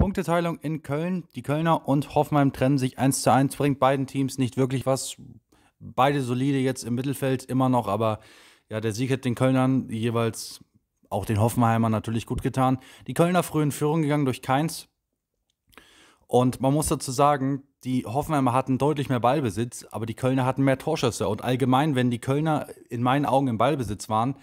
Punkteteilung in Köln. Die Kölner und Hoffenheim trennen sich 1 zu 1, bringt beiden Teams nicht wirklich was. Beide solide jetzt im Mittelfeld immer noch, aber ja, der Sieg hat den Kölnern jeweils auch den Hoffenheimern natürlich gut getan. Die Kölner früh in Führung gegangen durch Keins. Und man muss dazu sagen, die Hoffenheimer hatten deutlich mehr Ballbesitz, aber die Kölner hatten mehr Torschüsse. Und allgemein, wenn die Kölner in meinen Augen im Ballbesitz waren,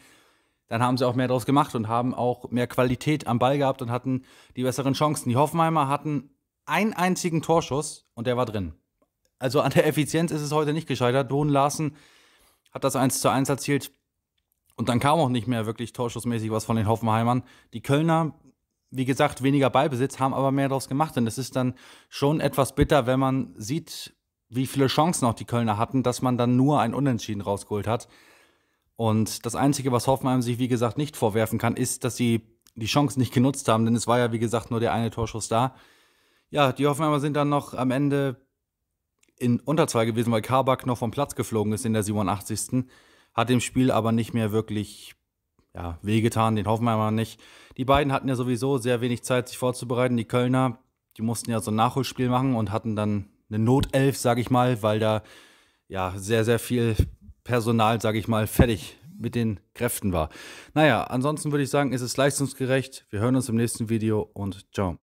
dann haben sie auch mehr draus gemacht und haben auch mehr Qualität am Ball gehabt und hatten die besseren Chancen. Die Hoffenheimer hatten einen einzigen Torschuss und der war drin. Also an der Effizienz ist es heute nicht gescheitert. Bohnen Larsen hat das 1 zu 1 erzielt. Und dann kam auch nicht mehr wirklich torschussmäßig was von den Hoffenheimern. Die Kölner, wie gesagt, weniger Ballbesitz, haben aber mehr draus gemacht. Und es ist dann schon etwas bitter, wenn man sieht, wie viele Chancen auch die Kölner hatten, dass man dann nur ein Unentschieden rausgeholt hat. Und das Einzige, was Hoffenheim sich, wie gesagt, nicht vorwerfen kann, ist, dass sie die Chance nicht genutzt haben, denn es war ja, wie gesagt, nur der eine Torschuss da. Ja, die Hoffenheimer sind dann noch am Ende in Unterzahl gewesen, weil Kabak noch vom Platz geflogen ist in der 87. Hat dem Spiel aber nicht mehr wirklich ja, wehgetan, den Hoffenheimer nicht. Die beiden hatten ja sowieso sehr wenig Zeit, sich vorzubereiten. Die Kölner, die mussten ja so ein Nachholspiel machen und hatten dann eine Notelf, sage ich mal, weil da ja sehr, sehr viel Personal, sage ich mal, fertig mit den Kräften war. Naja, ansonsten würde ich sagen, ist es leistungsgerecht. Wir hören uns im nächsten Video und ciao.